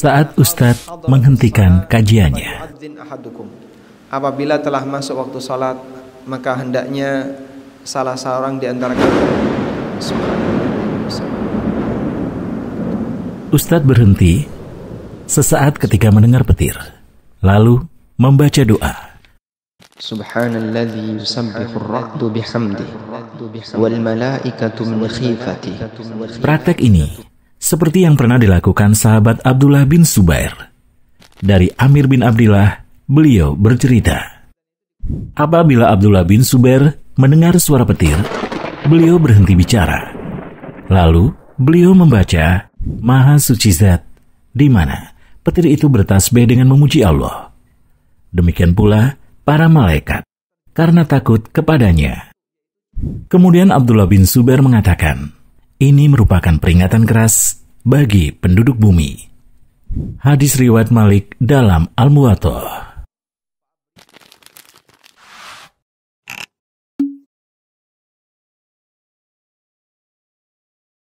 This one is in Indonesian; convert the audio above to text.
saat Ustadz menghentikan kajiannya. Apabila telah masuk waktu salat, maka hendaknya salah seorang di antara Ustadz berhenti sesaat ketika mendengar petir, lalu membaca doa. سبحان الذي يسبح الرعد بحمده والملائكة من خيفته Praktek ini seperti yang pernah dilakukan sahabat Abdullah bin Subair. Dari Amir bin Abdillah, beliau bercerita. Apabila Abdullah bin Subair mendengar suara petir, beliau berhenti bicara. Lalu, beliau membaca Maha Suci Zat, di mana petir itu bertasbih dengan memuji Allah. Demikian pula para malaikat, karena takut kepadanya. Kemudian Abdullah bin Subair mengatakan, ini merupakan peringatan keras bagi penduduk bumi. Hadis riwayat Malik dalam Al-Muwatta.